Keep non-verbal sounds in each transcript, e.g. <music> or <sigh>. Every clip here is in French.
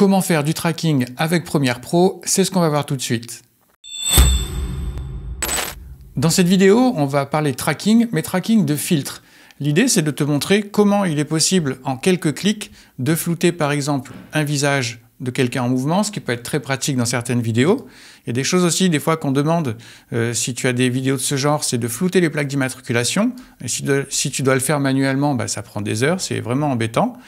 Comment faire du tracking avec Premiere Pro C'est ce qu'on va voir tout de suite. Dans cette vidéo, on va parler tracking, mais tracking de filtre. L'idée, c'est de te montrer comment il est possible, en quelques clics, de flouter par exemple un visage de quelqu'un en mouvement, ce qui peut être très pratique dans certaines vidéos. Il y a des choses aussi, des fois, qu'on demande, euh, si tu as des vidéos de ce genre, c'est de flouter les plaques d'immatriculation. si, tu dois le faire manuellement, bah, ça prend des heures, c'est vraiment embêtant.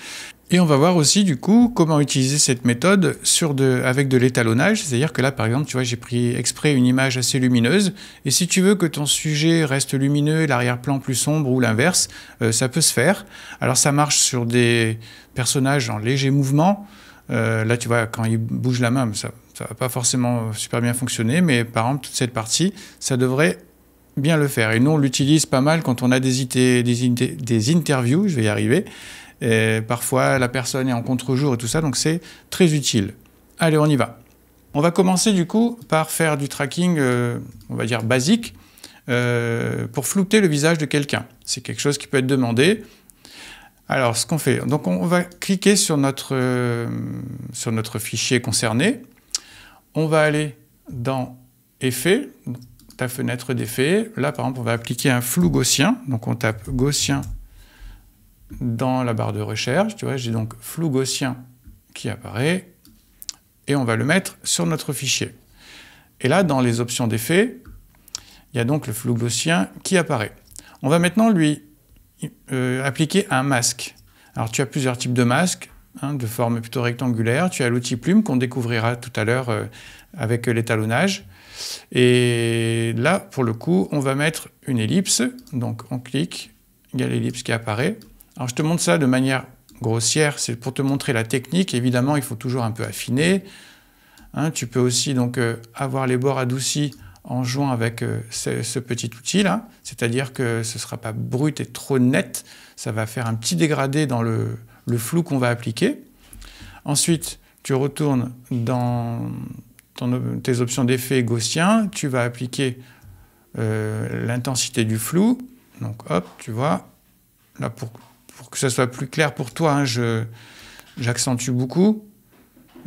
Et on va voir aussi du coup comment utiliser cette méthode sur de, avec de l'étalonnage, c'est-à-dire que là par exemple tu vois j'ai pris exprès une image assez lumineuse et si tu veux que ton sujet reste lumineux l'arrière-plan plus sombre ou l'inverse, euh, ça peut se faire. Alors ça marche sur des personnages en léger mouvement, euh, là tu vois quand il bouge la main ça ne va pas forcément super bien fonctionner mais par exemple toute cette partie ça devrait bien le faire. Et nous, on l'utilise pas mal quand on a des, des interviews, je vais y arriver, et parfois, la personne est en contre-jour et tout ça, donc c'est très utile. Allez, on y va. On va commencer du coup par faire du tracking, euh, on va dire basique, euh, pour flouter le visage de quelqu'un. C'est quelque chose qui peut être demandé. Alors, ce qu'on fait, donc on va cliquer sur notre, euh, sur notre fichier concerné. On va aller dans Effets, ta fenêtre d'effets. Là, par exemple, on va appliquer un flou gaussien. Donc, on tape gaussien dans la barre de recherche, tu vois, j'ai donc flou gaussien qui apparaît, et on va le mettre sur notre fichier. Et là, dans les options d'effet, il y a donc le flou gaussien qui apparaît. On va maintenant lui euh, appliquer un masque. Alors tu as plusieurs types de masques, hein, de forme plutôt rectangulaire. Tu as l'outil plume qu'on découvrira tout à l'heure euh, avec l'étalonnage. Et là, pour le coup, on va mettre une ellipse. Donc on clique, il y a l'ellipse qui apparaît. Alors je te montre ça de manière grossière, c'est pour te montrer la technique. Évidemment, il faut toujours un peu affiner. Hein, tu peux aussi donc euh, avoir les bords adoucis en jouant avec euh, ce, petit outil là, c'est-à-dire que ce ne sera pas brut et trop net, ça va faire un petit dégradé dans le, flou qu'on va appliquer. Ensuite, tu retournes dans tes options d'effet gaussien, tu vas appliquer euh, l'intensité du flou, donc hop, tu vois, là pour pour que ça soit plus clair pour toi, hein, j'accentue beaucoup,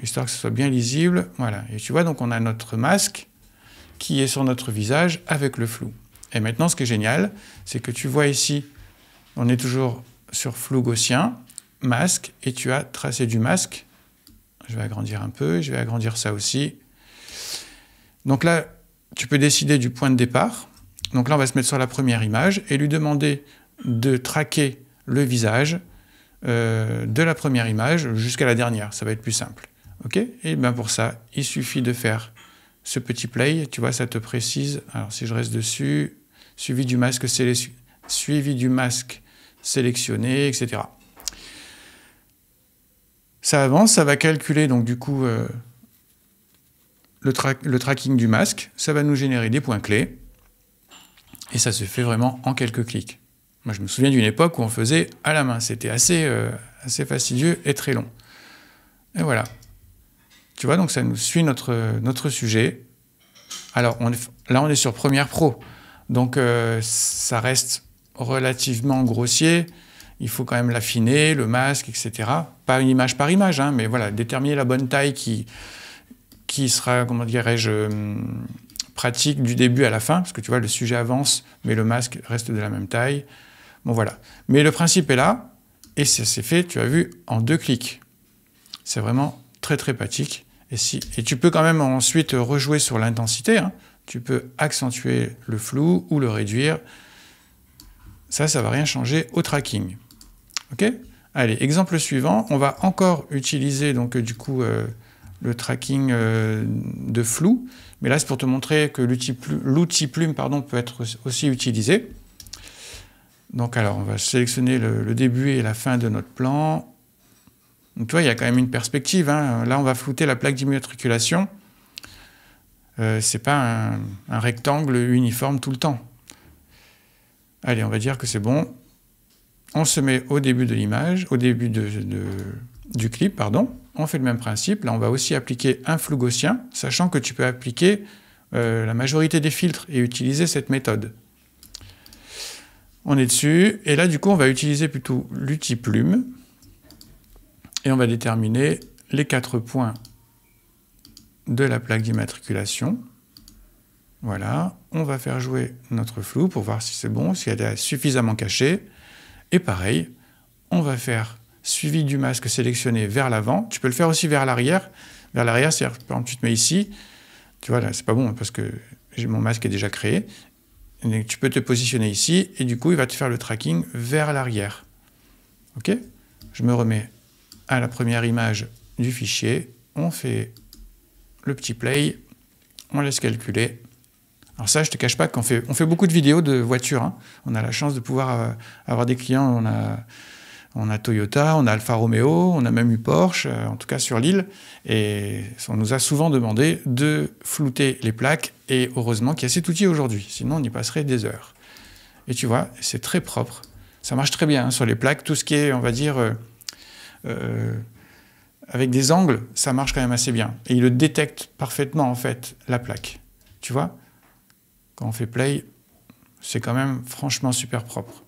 histoire que ce soit bien lisible. Voilà. Et tu vois, donc on a notre masque qui est sur notre visage avec le flou. Et maintenant, ce qui est génial, c'est que tu vois ici, on est toujours sur flou gaussien, masque, et tu as tracé du masque. Je vais agrandir un peu, je vais agrandir ça aussi. Donc là, tu peux décider du point de départ. Donc là, on va se mettre sur la première image et lui demander de traquer le visage euh, de la première image jusqu'à la dernière. Ça va être plus simple. OK Et bien pour ça, il suffit de faire ce petit play. Tu vois, ça te précise. Alors si je reste dessus, suivi du masque, sélectionné, etc. Ça avance, ça va calculer donc du coup euh, le tracking du masque, ça va nous générer des points clés et ça se fait vraiment en quelques clics. Moi, je me souviens d'une époque où on faisait à la main. C'était euh, assez, fastidieux et très long. Et voilà. Tu vois, donc ça nous suit notre, notre sujet. Alors, là, on est sur Première Pro. Donc, euh, ça reste relativement grossier. Il faut quand même l'affiner, le masque, etc. Pas une image par image, hein, mais voilà, déterminer la bonne taille qui, qui sera, comment dirais-je, hum, pratique du début à la fin, parce que tu vois, le sujet avance, mais le masque reste de la même taille. Bon voilà. Mais le principe est là, et ça s'est fait, tu as vu, en deux clics. C'est vraiment très très pratique. Et, si, tu peux quand même ensuite rejouer sur l'intensité. Hein. Tu peux accentuer le flou ou le réduire. Ça, ça ne va rien changer au tracking. OK Allez, exemple suivant. On va encore utiliser donc du coup euh, le tracking euh, de flou. Mais là, c'est pour te montrer que l'outil plume, plume pardon, peut être aussi utilisé. Donc alors, on va sélectionner le, début et la fin de notre plan. Donc tu vois, il y a quand même une perspective. Hein. Là, on va flouter la plaque d'immatriculation. Euh, Ce n'est pas un, rectangle uniforme tout le temps. Allez, on va dire que c'est bon. On se met au début de l'image, au début du clip, pardon. On fait le même principe. Là, on va aussi appliquer un flou gaussien, sachant que tu peux appliquer euh, la majorité des filtres et utiliser cette méthode. On est dessus. Et là, du coup, on va utiliser plutôt l'outil plume. Et on va déterminer les quatre points de la plaque d'immatriculation. Voilà. On va faire jouer notre flou pour voir si c'est bon, si elle est suffisamment cachée. Et pareil, on va faire suivi du masque sélectionné vers l'avant. Tu peux le faire aussi vers l'arrière. Vers l'arrière, c'est-à-dire, par tu te mets ici. Tu vois, là, c'est pas bon hein, parce que mon masque est déjà créé tu peux te positionner ici et du coup, il va te faire le tracking vers l'arrière. OK Je me remets à la première image du fichier. On fait le petit play. On laisse calculer. Alors ça, je te cache pas qu'on fait, on fait beaucoup de vidéos de voitures. Hein. On a la chance de pouvoir euh, avoir des clients. On a on a Toyota, on a Alfa Romeo, on a même eu Porsche, euh, en tout cas sur l'île. Et on nous a souvent demandé de flouter les plaques. Et heureusement qu'il y a cet outil aujourd'hui, sinon on y passerait des heures. Et tu vois, c'est très propre. Ça marche très bien hein, sur les plaques. Tout ce qui est, on va dire, euh, euh, avec des angles, ça marche quand même assez bien. Et il le détecte parfaitement, en fait, la plaque. Tu vois Quand on fait play, c'est quand même franchement super propre.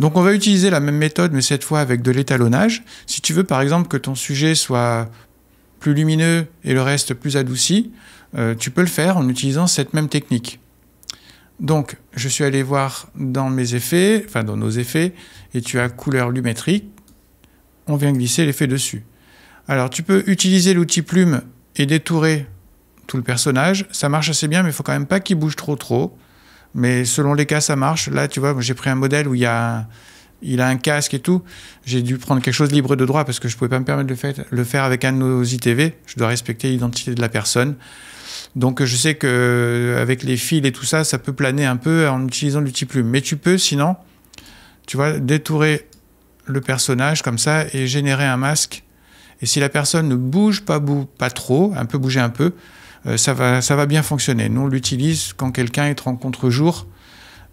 Donc on va utiliser la même méthode, mais cette fois avec de l'étalonnage. Si tu veux par exemple que ton sujet soit plus lumineux et le reste plus adouci, euh, tu peux le faire en utilisant cette même technique. Donc je suis allé voir dans mes effets, enfin dans nos effets, et tu as couleur lumétrique, on vient glisser l'effet dessus. Alors tu peux utiliser l'outil plume et détourer tout le personnage, ça marche assez bien mais il faut quand même pas qu'il bouge trop trop. Mais selon les cas, ça marche. Là, tu vois, j'ai pris un modèle où il a un casque et tout. J'ai dû prendre quelque chose libre de droit parce que je ne pouvais pas me permettre de le, faire avec un de nos ITV. Je dois respecter l'identité de la personne. Donc je sais que euh, avec les fils et tout ça, ça peut planer un peu en utilisant l'outil plume. Mais tu peux sinon, tu vois, détourer le personnage comme ça et générer un masque. Et si la personne ne bouge pas, pas trop, un peu bouger un peu, euh, ça, va, bien fonctionner. Nous, on l'utilise quand quelqu'un est en contre-jour.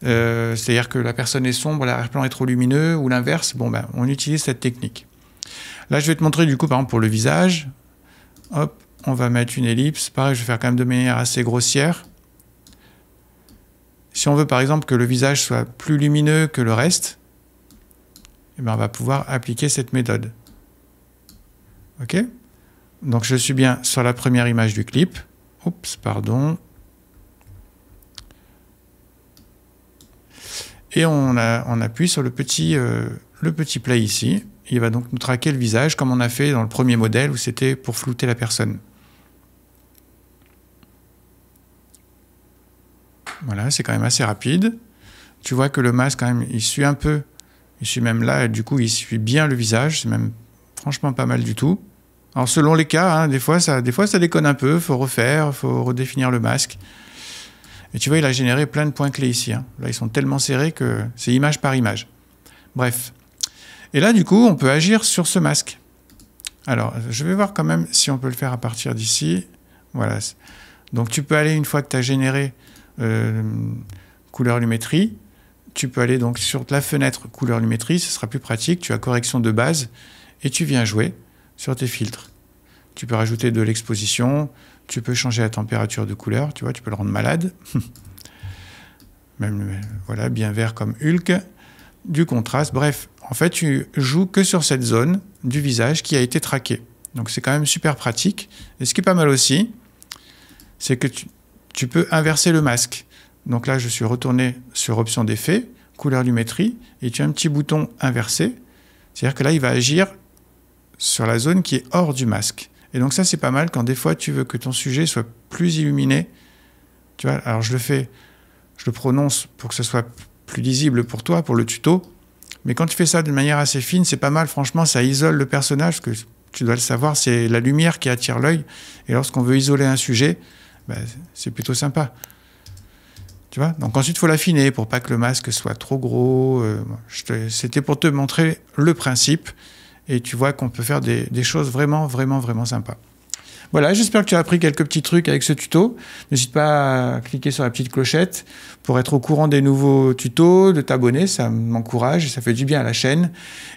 Euh, c'est-à-dire que la personne est sombre, l'arrière-plan est trop lumineux, ou l'inverse, bon ben, on utilise cette technique. Là, je vais te montrer du coup, par exemple, pour le visage, hop, on va mettre une ellipse, pareil, je vais faire quand même de manière assez grossière. Si on veut, par exemple, que le visage soit plus lumineux que le reste, eh ben, on va pouvoir appliquer cette méthode. OK Donc, je suis bien sur la première image du clip. Oups, pardon. Et on, appuie sur le petit, euh, le petit play ici. Il va donc nous traquer le visage comme on a fait dans le premier modèle où c'était pour flouter la personne. Voilà, c'est quand même assez rapide. Tu vois que le masque, quand même, il suit un peu. Il suit même là, et du coup, il suit bien le visage. C'est même franchement pas mal du tout. Alors selon les cas, hein, des, fois ça, des fois ça déconne un peu, faut refaire, faut redéfinir le masque. Et tu vois, il a généré plein de points clés ici. Hein. Là, ils sont tellement serrés que c'est image par image. Bref. Et là, du coup, on peut agir sur ce masque. Alors, je vais voir quand même si on peut le faire à partir d'ici. Voilà. Donc, tu peux aller, une fois que tu as généré euh, couleur lumétrie, tu peux aller donc sur la fenêtre couleur lumétrie, ce sera plus pratique. Tu as correction de base et tu viens jouer sur tes filtres. Tu peux rajouter de l'exposition, tu peux changer la température de couleur, tu vois, tu peux le rendre malade. <laughs> Même, voilà, bien vert comme Hulk, du contraste, bref. En fait, tu joues que sur cette zone du visage qui a été traquée. Donc c'est quand même super pratique. Et ce qui est pas mal aussi, c'est que tu, peux inverser le masque. Donc là, je suis retourné sur option d'effet, couleur lumétrie, et tu as un petit bouton inversé. C'est-à-dire que là, il va agir sur la zone qui est hors du masque. Et donc ça, c'est pas mal quand des fois tu veux que ton sujet soit plus illuminé. Tu vois, alors je le fais, je le prononce pour que ce soit plus lisible pour toi, pour le tuto. Mais quand tu fais ça de manière assez fine, c'est pas mal. Franchement, ça isole le personnage, que tu dois le savoir, c'est la lumière qui attire l'œil. Et lorsqu'on veut isoler un sujet, bah, c'est plutôt sympa. Tu vois Donc ensuite, il faut l'affiner pour pas que le masque soit trop gros. Euh, c'était pour te montrer le principe. Et tu vois qu'on peut faire des, choses vraiment, vraiment, vraiment sympas. Voilà, j'espère que tu as appris quelques petits trucs avec ce tuto. N'hésite pas à cliquer sur la petite clochette pour être au courant des nouveaux tutos, de t'abonner, ça m'encourage, et ça fait du bien à la chaîne.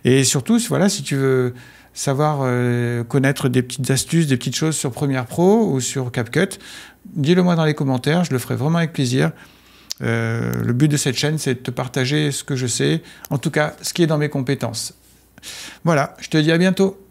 Et surtout, voilà, si tu veux savoir euh, connaître des petites astuces, des petites choses sur Premiere Pro ou sur CapCut, dis-le moi dans les commentaires, je le ferai vraiment avec plaisir. Euh, le but de cette chaîne, c'est de te partager ce que je sais, en tout cas ce qui est dans mes compétences. Voilà, je te dis à bientôt.